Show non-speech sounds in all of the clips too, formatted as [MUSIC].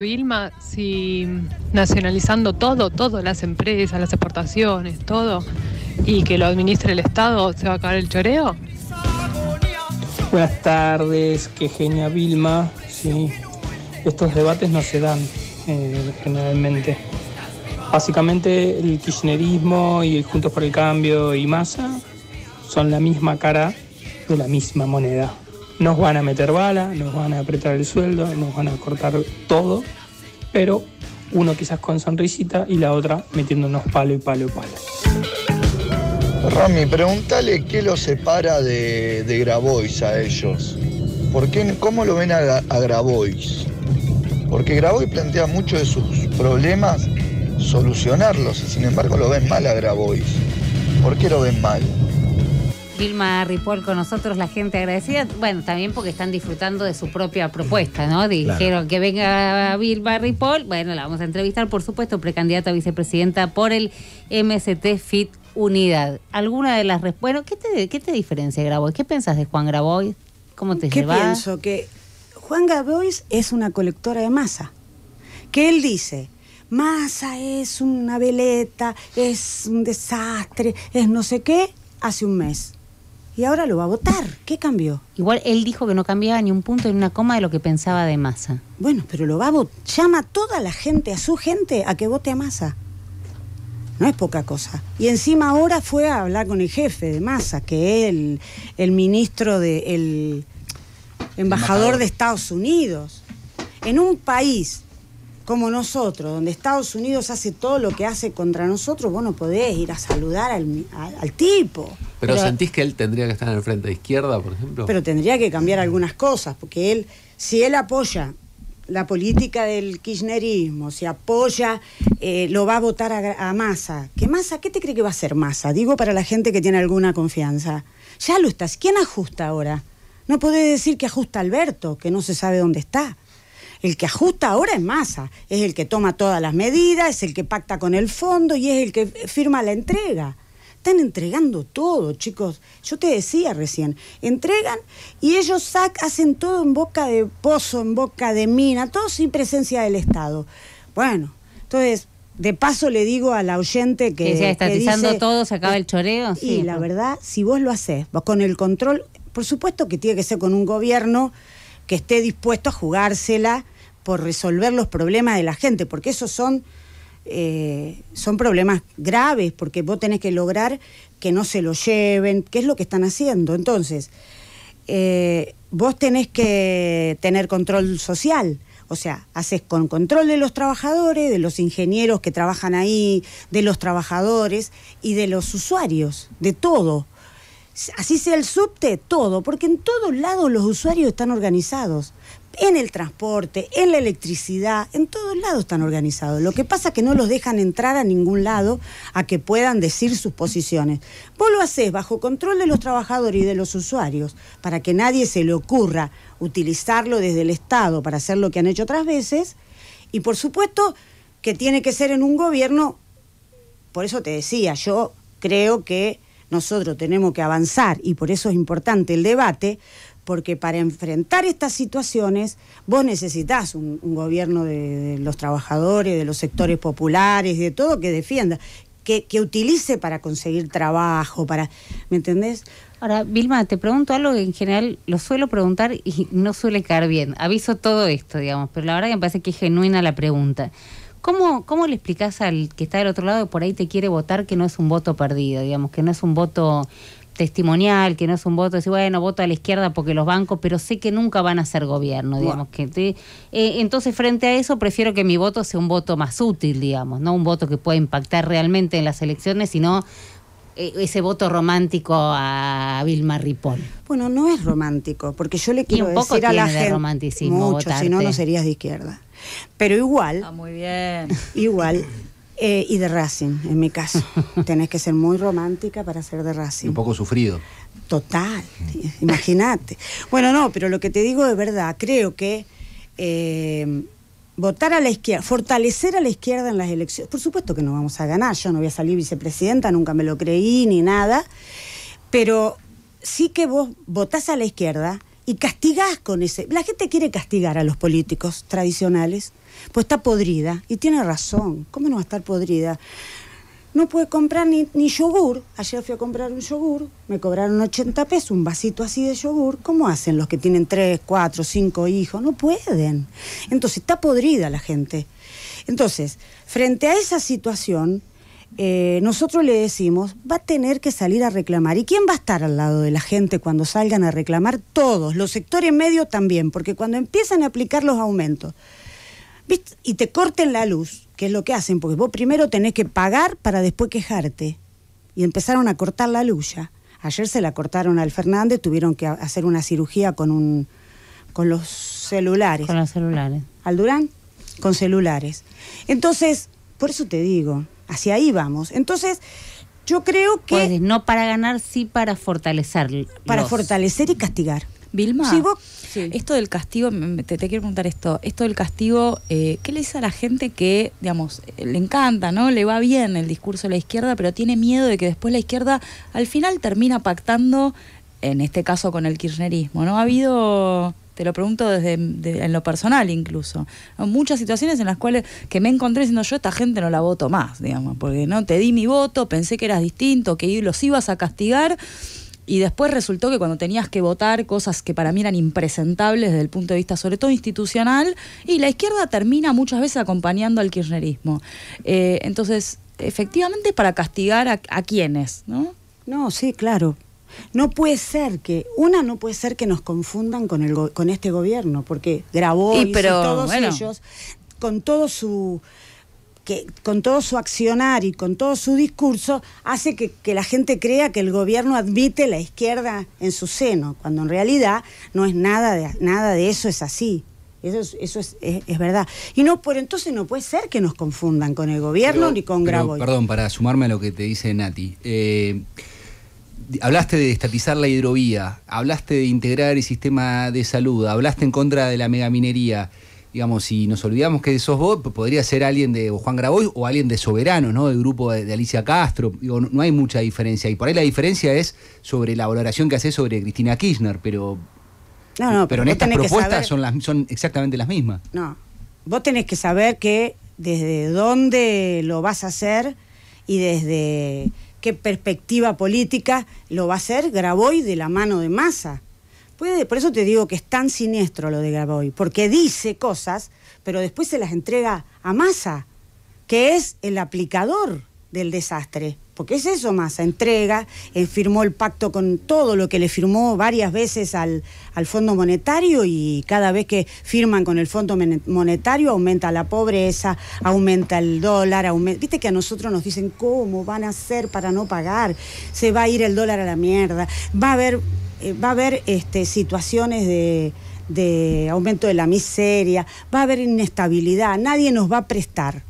Vilma, si nacionalizando todo, todas las empresas, las exportaciones, todo, y que lo administre el Estado, ¿se va a acabar el choreo? Buenas tardes, qué genia Vilma. Sí, estos debates no se dan eh, generalmente. Básicamente el kirchnerismo y el Juntos por el Cambio y Massa son la misma cara de la misma moneda. Nos van a meter bala, nos van a apretar el sueldo, nos van a cortar todo, pero uno quizás con sonrisita y la otra metiéndonos palo y palo y palo. Rami, pregúntale qué los separa de, Grabois a ellos. ¿Por qué, ¿Cómo lo ven a, a Grabois? Porque Grabois plantea muchos de sus problemas solucionarlos, sin embargo lo ven mal a Grabois. ¿Por qué lo ven mal? Vilma Ripoll con nosotros, la gente agradecida. Bueno, también porque están disfrutando de su propia propuesta, ¿no? Dijeron que venga Vilma Ripoll. Bueno, la vamos a entrevistar, por supuesto, precandidata a vicepresidenta por el MST Fit Unidad. ¿Alguna de las respuestas? Bueno, ¿qué te, diferencia Grabois? ¿Qué pensás de Juan Grabois? ¿Cómo te ¿Qué pienso? Que Juan Grabois es una colectora de masa. Que él dice, masa es una veleta, es un desastre, es no sé qué, hace un mes y ahora lo va a votar. ¿Qué cambió? Igual él dijo que no cambiaba ni un punto ni una coma de lo que pensaba de Massa. Bueno, pero lo va a votar. Llama a toda la gente, a su gente, a que vote a Massa. No es poca cosa. Y encima ahora fue a hablar con el jefe de Massa, que es el, ministro de. el embajador de Estados Unidos. En un país como nosotros, donde Estados Unidos hace todo lo que hace contra nosotros, vos no podés ir a saludar al tipo. Pero, sentís que él tendría que estar en el frente de izquierda, por ejemplo. Pero tendría que cambiar algunas cosas, porque él, si él apoya la política del kirchnerismo, si apoya, eh, lo va a votar a, a Massa. ¿Qué Massa? ¿Qué te cree que va a ser Massa? Digo para la gente que tiene alguna confianza. Ya lo estás. ¿Quién ajusta ahora? No podés decir que ajusta Alberto, que no se sabe dónde está. El que ajusta ahora es Massa, es el que toma todas las medidas, es el que pacta con el fondo y es el que firma la entrega están entregando todo, chicos. Yo te decía recién, entregan y ellos hacen todo en boca de pozo, en boca de mina, todo sin presencia del Estado. Bueno, entonces, de paso le digo a la oyente que... Que ya estatizando todo, se acaba el choreo. Sí, y la pues. verdad, si vos lo haces, vos con el control, por supuesto que tiene que ser con un gobierno que esté dispuesto a jugársela por resolver los problemas de la gente, porque esos son eh, son problemas graves porque vos tenés que lograr que no se lo lleven, qué es lo que están haciendo. Entonces, eh, vos tenés que tener control social. O sea, haces con control de los trabajadores, de los ingenieros que trabajan ahí, de los trabajadores y de los usuarios, de todo. Así sea el subte, todo, porque en todos lados los usuarios están organizados en el transporte, en la electricidad, en todos lados están organizados. Lo que pasa es que no los dejan entrar a ningún lado a que puedan decir sus posiciones. Vos lo haces bajo control de los trabajadores y de los usuarios, para que nadie se le ocurra utilizarlo desde el Estado para hacer lo que han hecho otras veces. Y por supuesto que tiene que ser en un gobierno, por eso te decía, yo creo que nosotros tenemos que avanzar y por eso es importante el debate, porque para enfrentar estas situaciones vos necesitas un, gobierno de, los trabajadores, de los sectores populares, de todo que defienda, que, utilice para conseguir trabajo, para, ¿me entendés? Ahora, Vilma, te pregunto algo que en general lo suelo preguntar y no suele caer bien. Aviso todo esto, digamos, pero la verdad que me parece que es genuina la pregunta. ¿Cómo, cómo le explicás al que está del otro lado y por ahí te quiere votar que no es un voto perdido, digamos, que no es un voto testimonial, que no es un voto, decir, bueno, voto a la izquierda porque los bancos, pero sé que nunca van a ser gobierno, digamos. que eh, Entonces, frente a eso, prefiero que mi voto sea un voto más útil, digamos, no un voto que pueda impactar realmente en las elecciones, sino eh, ese voto romántico a Vilma Ripoll. Bueno, no es romántico, porque yo le quiero un poco decir a la gente mucho, si no no serías de izquierda. Pero igual, ah, muy bien. igual eh, y de Racing, en mi caso. [LAUGHS] Tenés que ser muy romántica para ser de Racing. un poco sufrido. Total, imagínate. Bueno, no, pero lo que te digo de verdad, creo que eh, votar a la izquierda, fortalecer a la izquierda en las elecciones, por supuesto que no vamos a ganar, yo no voy a salir vicepresidenta, nunca me lo creí ni nada, pero sí que vos votás a la izquierda y castigás con ese. La gente quiere castigar a los políticos tradicionales, pues está podrida, y tiene razón, ¿cómo no va a estar podrida? No puede comprar ni, yogur. Ayer fui a comprar un yogur, me cobraron 80 pesos, un vasito así de yogur. ¿Cómo hacen los que tienen 3, 4, 5 hijos? No pueden. Entonces está podrida la gente. Entonces, frente a esa situación, eh, nosotros le decimos, va a tener que salir a reclamar. ¿Y quién va a estar al lado de la gente cuando salgan a reclamar? Todos, los sectores medios también, porque cuando empiezan a aplicar los aumentos y te corten la luz, que es lo que hacen, porque vos primero tenés que pagar para después quejarte. Y empezaron a cortar la luz ya. Ayer se la cortaron al Fernández, tuvieron que hacer una cirugía con un con los celulares. Con los celulares. Al Durán, con celulares. Entonces, por eso te digo, hacia ahí vamos. Entonces, yo creo que... Pues, no para ganar, sí para fortalecer. Para fortalecer y castigar. Vilma, esto del castigo, te, quiero preguntar esto, esto del castigo, eh, ¿qué le dice a la gente que, digamos, eh, le encanta, ¿no? Le va bien el discurso de la izquierda, pero tiene miedo de que después la izquierda al final termina pactando, en este caso con el kirchnerismo, ¿no? Ha habido te lo pregunto desde en lo personal incluso. Muchas situaciones en las cuales que me encontré diciendo yo esta gente no la voto más, digamos, porque no te di mi voto, pensé que eras distinto, que los ibas a castigar. Y después resultó que cuando tenías que votar cosas que para mí eran impresentables desde el punto de vista sobre todo institucional, y la izquierda termina muchas veces acompañando al kirchnerismo. Eh, entonces, efectivamente, para castigar a, a quienes, ¿no? No, sí, claro. No puede ser que, una no puede ser que nos confundan con, el, con este gobierno, porque grabó y, todos ellos con todo su que con todo su accionar y con todo su discurso hace que, la gente crea que el gobierno admite la izquierda en su seno, cuando en realidad no es nada de, nada de eso es así. Eso, es, eso es, verdad. Y no, por entonces no puede ser que nos confundan con el gobierno ni con Grabois. perdón, para sumarme a lo que te dice Nati. Eh, hablaste de estatizar la hidrovía, hablaste de integrar el sistema de salud, hablaste en contra de la megaminería. Digamos, si nos olvidamos que sos vos, podría ser alguien de Juan Grabois o alguien de Soberano, ¿no? Del grupo de, Alicia Castro. no, hay mucha diferencia. Y por ahí la diferencia es sobre la valoración que hace sobre Cristina Kirchner, pero. No, no, pero, en estas propuestas son, son exactamente las mismas. No. Vos tenés que saber que desde dónde lo vas a hacer y desde qué perspectiva política lo va a hacer Graboy de la mano de Massa. Puede, por eso te digo que es tan siniestro lo de Graboy, porque dice cosas, pero después se las entrega a Massa, que es el aplicador del desastre. Porque es eso más entrega, eh, firmó el pacto con todo lo que le firmó varias veces al, Fondo Monetario y cada vez que firman con el Fondo Monetario aumenta la pobreza, aumenta el dólar, viste que a nosotros nos dicen cómo van a hacer para no pagar, se va a ir el dólar a la mierda, va a haber, eh, va a haber este, situaciones de, de aumento de la miseria, va a haber inestabilidad, nadie nos va a prestar.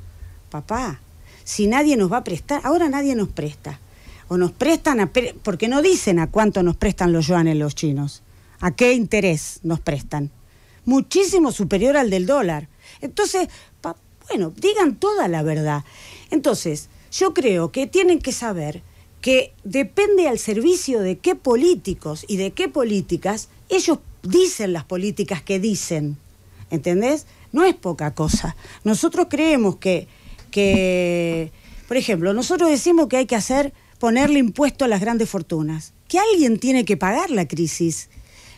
Papá, si nadie nos va a prestar, ahora nadie nos presta. O nos prestan, porque no dicen a cuánto nos prestan los yuanes los chinos, a qué interés nos prestan. Muchísimo superior al del dólar. Entonces, bueno, digan toda la verdad. Entonces, yo creo que tienen que saber que depende al servicio de qué políticos y de qué políticas ellos dicen las políticas que dicen. ¿Entendés? No es poca cosa. Nosotros creemos que que, por ejemplo, nosotros decimos que hay que hacer, ponerle impuesto a las grandes fortunas, que alguien tiene que pagar la crisis.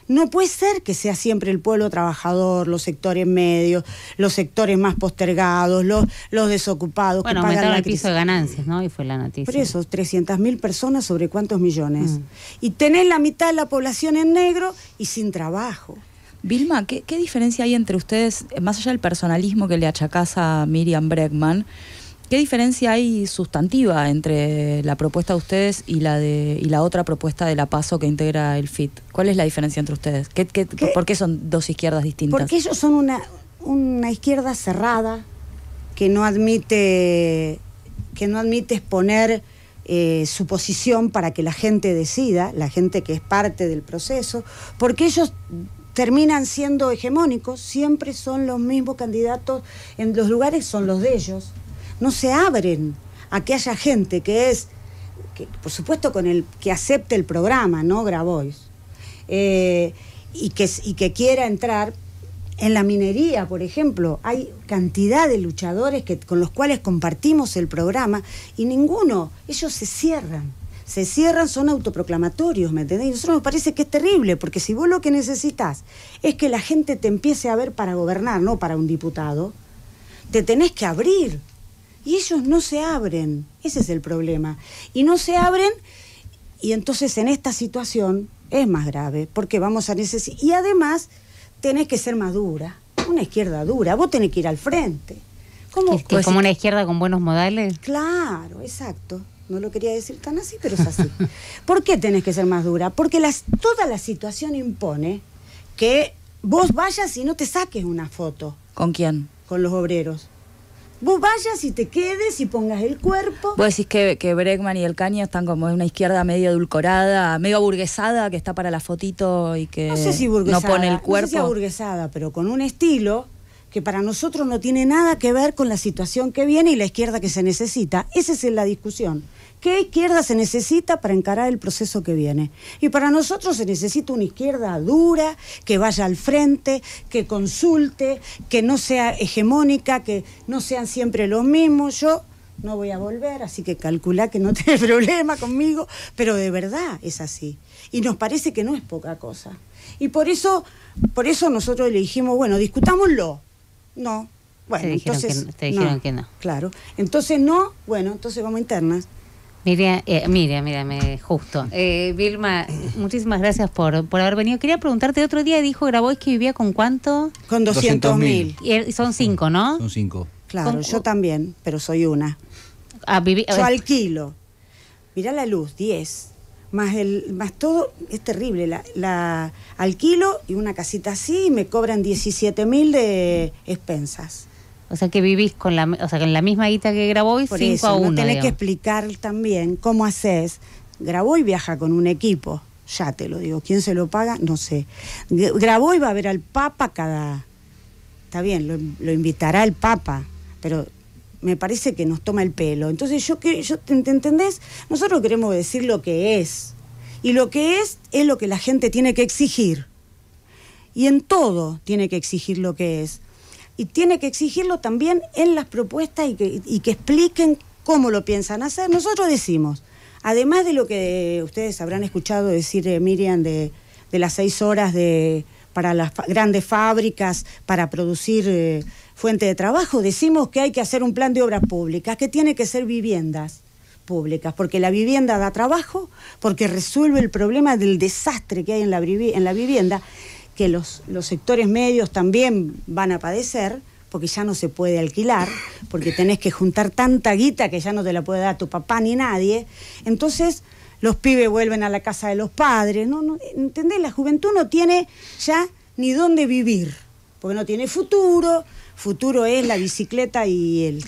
No puede ser que sea siempre el pueblo trabajador, los sectores medios, los sectores más postergados, los, desocupados. Bueno, que pagan la el piso de ganancias, ¿no? Y fue la noticia. Por eso, 300.000 personas sobre cuántos millones. Mm. Y tener la mitad de la población en negro y sin trabajo. Vilma, ¿qué, diferencia hay entre ustedes, más allá del personalismo que le achacás a Miriam Bregman, qué diferencia hay sustantiva entre la propuesta de ustedes y la, de, la otra propuesta de la PASO que integra el FIT? ¿Cuál es la diferencia entre ustedes? por qué son dos izquierdas distintas? Porque ellos son una, una izquierda cerrada que no admite, que no admite exponer... Eh, su posición para que la gente decida, la gente que es parte del proceso, porque ellos terminan siendo hegemónicos, siempre son los mismos candidatos en los lugares, son los de ellos. No se abren a que haya gente que es, que, por supuesto, con el que acepte el programa, ¿no? Grabois, eh, y, que, que quiera entrar. En la minería, por ejemplo, hay cantidad de luchadores que, con los cuales compartimos el programa y ninguno, ellos se cierran se cierran, son autoproclamatorios, ¿me entendés? Y nosotros nos parece que es terrible, porque si vos lo que necesitas es que la gente te empiece a ver para gobernar, no para un diputado, te tenés que abrir. Y ellos no se abren, ese es el problema. Y no se abren, y entonces en esta situación es más grave, porque vamos a necesitar... Y además tenés que ser madura, una izquierda dura, vos tenés que ir al frente. ¿Cómo? Este, como una izquierda con buenos modales. Claro, exacto. No lo quería decir tan así, pero es así. [LAUGHS] ¿Por qué tenés que ser más dura? Porque las, toda la situación impone que vos vayas y no te saques una foto. ¿Con quién? Con los obreros. Vos vayas y te quedes y pongas el cuerpo. Vos decís que, que Bregman y el Caño están como en una izquierda medio edulcorada, medio burguesada, que está para la fotito y que no, no pone el cuerpo. No sé si burguesada, pero con un estilo que para nosotros no tiene nada que ver con la situación que viene y la izquierda que se necesita. Esa es la discusión. ¿Qué izquierda se necesita para encarar el proceso que viene? Y para nosotros se necesita una izquierda dura, que vaya al frente, que consulte, que no sea hegemónica, que no sean siempre los mismos. Yo no voy a volver, así que calcula que no [LAUGHS] tiene problema conmigo, pero de verdad es así. Y nos parece que no es poca cosa. Y por eso, por eso nosotros le dijimos, bueno, discutámoslo, no. Bueno, te entonces. dijeron que no. Claro. Entonces no, bueno, entonces vamos internas. Miriam, eh, mírame justo. Eh, Vilma, muchísimas gracias por, por haber venido. Quería preguntarte, otro día dijo Grabois que vivía con cuánto? Con 200 mil. Y son cinco, ¿no? Son cinco. Claro, yo también, pero soy una. A ah, yo eh, alquilo. Mira la luz, 10 más el más todo, es terrible. La, la al y una casita así me cobran 17 mil de expensas. O sea que vivís con la, o sea, con la misma guita que grabó y 5 a 1. que explicar también cómo haces. Grabó y viaja con un equipo, ya te lo digo. ¿Quién se lo paga? No sé. Grabó y va a ver al Papa cada. Está bien, lo, lo invitará el Papa, pero me parece que nos toma el pelo. Entonces, yo, que, yo ¿te, entendés? Nosotros queremos decir lo que es. Y lo que es es lo que la gente tiene que exigir. Y en todo tiene que exigir lo que es. Y tiene que exigirlo también en las propuestas y que, expliquen cómo lo piensan hacer. Nosotros decimos, además de lo que ustedes habrán escuchado decir, eh, Miriam, de, de las seis horas de, para las grandes fábricas, para producir eh, fuente de trabajo, decimos que hay que hacer un plan de obras públicas, que tiene que ser viviendas públicas, porque la vivienda da trabajo, porque resuelve el problema del desastre que hay en la, en la vivienda, que los, los sectores medios también van a padecer, porque ya no se puede alquilar, porque tenés que juntar tanta guita que ya no te la puede dar tu papá ni nadie. Entonces, los pibes vuelven a la casa de los padres. ¿no? no ¿Entendés? La juventud no tiene ya ni dónde vivir, porque no tiene futuro. Futuro es la bicicleta y el...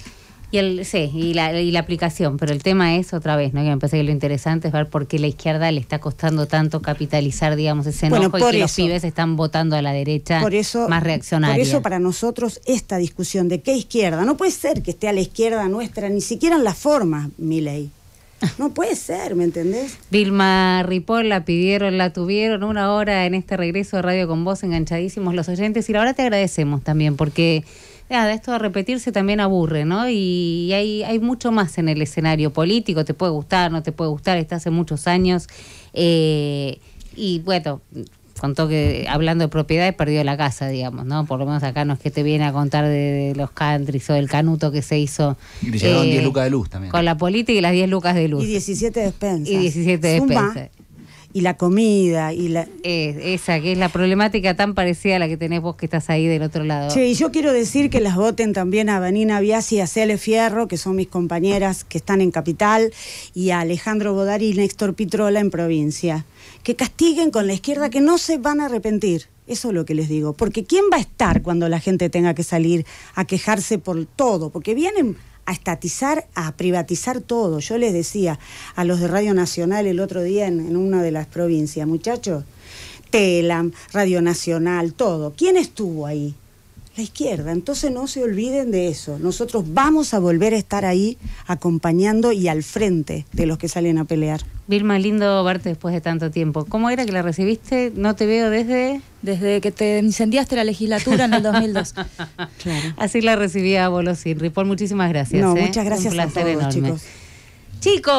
Y el, sí, y la, y la aplicación, pero el tema es otra vez, ¿no? Que me parece que lo interesante es ver por qué la izquierda le está costando tanto capitalizar, digamos, ese enojo y que los pibes están votando a la derecha más reaccionaria. Por eso para nosotros esta discusión de qué izquierda, no puede ser que esté a la izquierda nuestra, ni siquiera en la forma, mi ley. No puede ser, ¿me entendés? Vilma Ripoll, la pidieron, la tuvieron una hora en este regreso de Radio con Vos, enganchadísimos los oyentes. Y ahora te agradecemos también, porque nada, esto de repetirse también aburre, ¿no? Y hay, hay mucho más en el escenario político, te puede gustar, no te puede gustar, está hace muchos años. Eh, y bueno, contó que hablando de propiedades perdió la casa, digamos, ¿no? Por lo menos acá no es que te viene a contar de, los countries o del canuto que se hizo. Y le eh, 10 lucas de luz también. Con la política y las 10 lucas de luz. Y 17 despensas. Y 17 despensas y la comida y la... esa, que es la problemática tan parecida a la que tenés vos que estás ahí del otro lado. Sí, y yo quiero decir que las voten también a Vanina Biasi y a Cele Fierro, que son mis compañeras que están en Capital, y a Alejandro Bodari y Néstor Pitrola en Provincia. Que castiguen con la izquierda, que no se van a arrepentir. Eso es lo que les digo. Porque ¿quién va a estar cuando la gente tenga que salir a quejarse por todo? Porque vienen a estatizar, a privatizar todo. Yo les decía a los de Radio Nacional el otro día en, una de las provincias, muchachos, Telam, Radio Nacional, todo. ¿Quién estuvo ahí? la izquierda. Entonces no se olviden de eso. Nosotros vamos a volver a estar ahí acompañando y al frente de los que salen a pelear. Vilma, lindo verte después de tanto tiempo. ¿Cómo era que la recibiste? No te veo desde... Desde que te incendiaste la legislatura en el 2002. [LAUGHS] Así la recibía Bolo sin Por muchísimas gracias. No, ¿eh? muchas gracias Un placer enorme. chicos. Chicos.